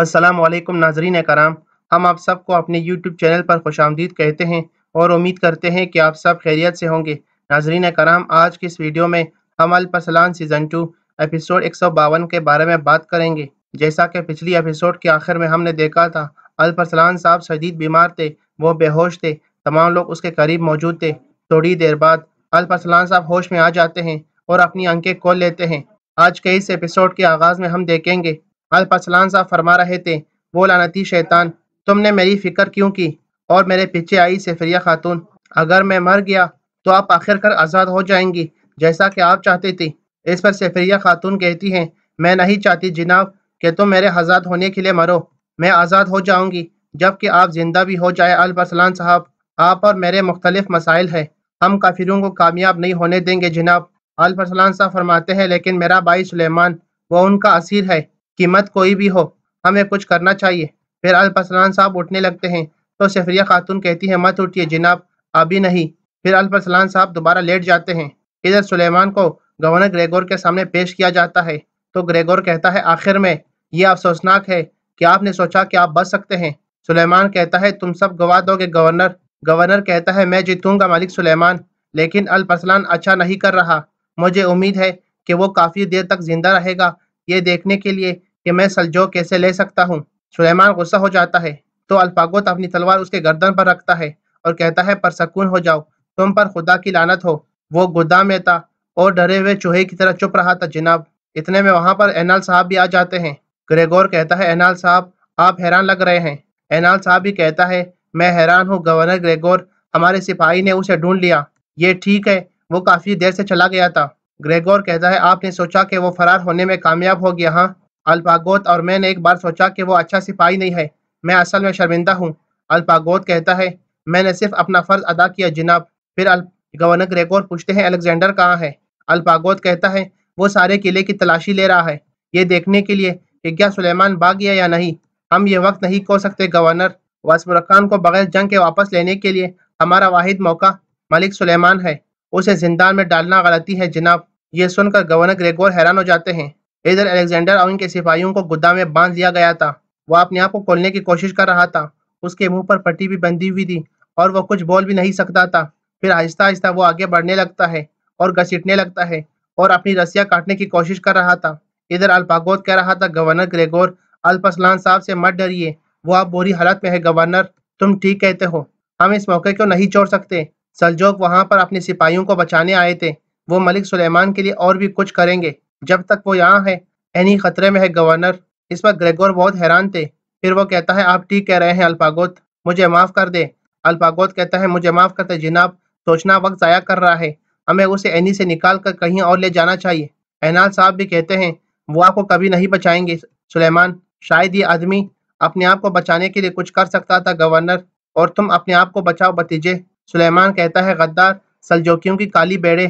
अस्सलाम वालेकुम नाजरीन कराम हम आप सबको अपने यूट्यूब चैनल पर खुश आमदीद कहते हैं और उम्मीद करते हैं कि आप सब खैरियत से होंगे नाजरीन कराम आज की इस वीडियो में हम अलपसलान सीज़न टू एपिसोड एक सौ बावन के बारे में बात करेंगे जैसा कि पिछली एपिसोड के आखिर में हमने देखा था अलपसलान साहब शदीद बीमार थे वो बेहोश थे तमाम लोग उसके करीब मौजूद थे थोड़ी देर बाद अलपसलान साहब होश में आ जाते हैं और अपनी आंखें खोल लेते हैं आज के इस एपिसोड के आगाज़ में हम देखेंगे अल पसलान साहब फरमा रहे थे वो लानती शैतान तुमने मेरी फिक्र क्यों की और मेरे पीछे आई सेफरिया खातून अगर मैं मर गया तो आप आखिरकार आज़ाद हो जाएंगी जैसा कि आप चाहते थी इस पर सेफरिया खातून कहती हैं मैं नहीं चाहती जिनाब कि तुम मेरे आज़ाद होने के लिए मरो मैं आज़ाद हो जाऊंगी जबकि आप जिंदा भी हो जाए अल बसलान साहब आप और मेरे मुख्तलिफ मसाइल हैं हम काफिरों को कामयाब नहीं होने देंगे जिनाब अल बसलान साहब फरमाते हैं लेकिन मेरा भाई सुलेमान वो उनका असीर है कीमत कोई भी हो हमें कुछ करना चाहिए फिर अलपसलान साहब उठने लगते हैं तो सफरिया खातून कहती है मत उठिए जनाब अभी नहीं फिर अलपसलान साहब दोबारा लेट जाते हैं इधर सुलेमान को गवर्नर ग्रेगोर के सामने पेश किया जाता है तो ग्रेगोर कहता है आखिर में ये अफसोसनाक है कि आपने सोचा कि आप बच सकते हैं सुलेमान कहता है तुम सब गवा दोगे गवर्नर गवर्नर कहता है मैं जीतूंगा मालिक सुलेमान लेकिन अलपसलान अच्छा नहीं कर रहा मुझे उम्मीद है कि वो काफ़ी देर तक जिंदा रहेगा ये देखने के लिए कि मैं सलजो कैसे ले सकता हूँ सुलेमान गुस्सा हो जाता है तो अल्फागोत अपनी तलवार उसके गर्दन पर रखता है और कहता है परसकून हो जाओ तुम पर खुदा की लानत हो वो गुदा में था और डरे हुए चूहे की तरह चुप रहा था जनाब इतने में वहां पर एनाल साहब भी आ जाते हैं ग्रेगोर कहता है एनाल साहब आप हैरान लग रहे हैं एनाल साहब भी कहता है मैं हैरान हूँ गवर्नर ग्रेगोर हमारे सिपाही ने उसे ढूंढ लिया ये ठीक है वो काफी देर से चला गया था ग्रेगोर कहता है आपने सोचा कि वो फरार होने में कामयाब हो गया हाँ अल्पागोत और मैंने एक बार सोचा कि वो अच्छा सिपाही नहीं है मैं असल में शर्मिंदा हूँ अल्पागोत कहता है मैंने सिर्फ अपना फर्ज अदा किया जिनाब फिर गवर्नर ग्रेगोर पूछते हैं अलेक्जेंडर कहाँ है अल्पागोत कहता है वो सारे किले की तलाशी ले रहा है ये देखने के लिए कि क्या सुलेमान भाग गया या नहीं हम ये वक्त नहीं खो सकते गवर्नर वसमर खान को बगैर जंग के वापस लेने के लिए हमारा वाहिद मौका मलिक सुलेमान है उसे जिंदा में डालना गलती है जनाब ये सुनकर गवर्नर ग्रेगोर हैरान हो जाते हैं इधर अलेक्जेंडर और उनके सिपाहियों को गुद्दा में बांध दिया गया था वह अपने आप को खोलने की कोशिश कर रहा था उसके मुंह पर पट्टी भी बंधी हुई थी और वह कुछ बोल भी नहीं सकता था फिर आहिस्ता आहिस्ता वो आगे बढ़ने लगता है और घसीटने लगता है और अपनी रस्सियाँ काटने की कोशिश कर रहा था इधर अल्पागोद कह रहा था गवर्नर ग्रेगोर अल्पसलान साहब से मत डरिए वो आप बुरी हालत में है गवर्नर तुम ठीक कहते हो हम इस मौके को नहीं छोड़ सकते सलजोक वहां पर अपने सिपाहियों को बचाने आए थे वो मलिक सुलेमान के लिए और भी कुछ करेंगे जब तक वो यहाँ है एनी खतरे में है गवर्नर इस पर ग्रेगोर बहुत हैरान थे फिर वो कहता है आप ठीक कह रहे हैं अल्पागोत मुझे माफ़ कर दे अल्पागोत कहता है मुझे माफ़ कर दे जिनाब सोचना वक्त ज़ाया कर रहा है हमें उसे एनी से निकाल कर कहीं और ले जाना चाहिए एनाल साहब भी कहते हैं वो आपको कभी नहीं बचाएंगे सुलेमान शायद ये आदमी अपने आप को बचाने के लिए कुछ कर सकता था गवर्नर और तुम अपने आप को बचाओ भतीजे सुलेमान कहता है गद्दार सलजोकियों की काली बेड़े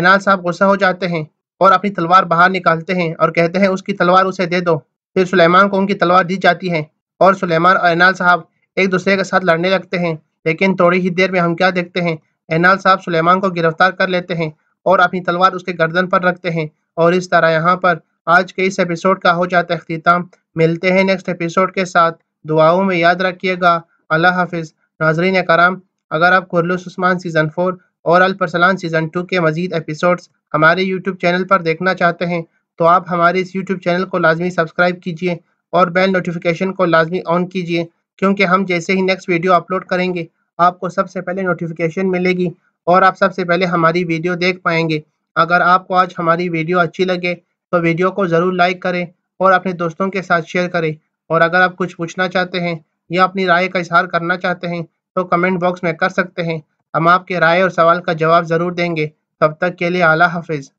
एनाल साहब गुस्सा हो जाते हैं और अपनी तलवार बाहर निकालते हैं और कहते हैं उसकी तलवार उसे दे दो फिर सुलेमान को उनकी तलवार दी जाती है और सुलेमान और एनाल साहब एक दूसरे के साथ लड़ने लगते हैं लेकिन थोड़ी ही देर में हम क्या देखते हैं एनाल साहब सुलेमान को गिरफ्तार कर लेते हैं और अपनी तलवार उसके गर्दन पर रखते हैं और इस तरह यहाँ पर आज के इस एपिसोड का हो जाता अख्ताम मिलते हैं नेक्स्ट एपिसोड के साथ दुआओं में याद रखिएगा अल्लाह हाफिज़ नाजरीन कराम अगर आप कुरलुस्मान सीज़न फोर और फरसलान सीज़न टू के मजीद एपिसोड्स हमारे यूट्यूब चैनल पर देखना चाहते हैं तो आप हमारे इस यूट्यूब चैनल को लाजमी सब्सक्राइब कीजिए और बेल नोटिफिकेशन को लाजमी ऑन कीजिए क्योंकि हम जैसे ही नेक्स्ट वीडियो अपलोड करेंगे आपको सबसे पहले नोटिफिकेशन मिलेगी और आप सबसे पहले हमारी वीडियो देख पाएंगे अगर आपको आज हमारी वीडियो अच्छी लगे तो वीडियो को ज़रूर लाइक करें और अपने दोस्तों के साथ शेयर करें और अगर आप कुछ पूछना चाहते हैं या अपनी राय का इजहार करना चाहते हैं तो कमेंट बॉक्स में कर सकते हैं हम आपके राय और सवाल का जवाब ज़रूर देंगे तब तक के लिए आला हाफिज़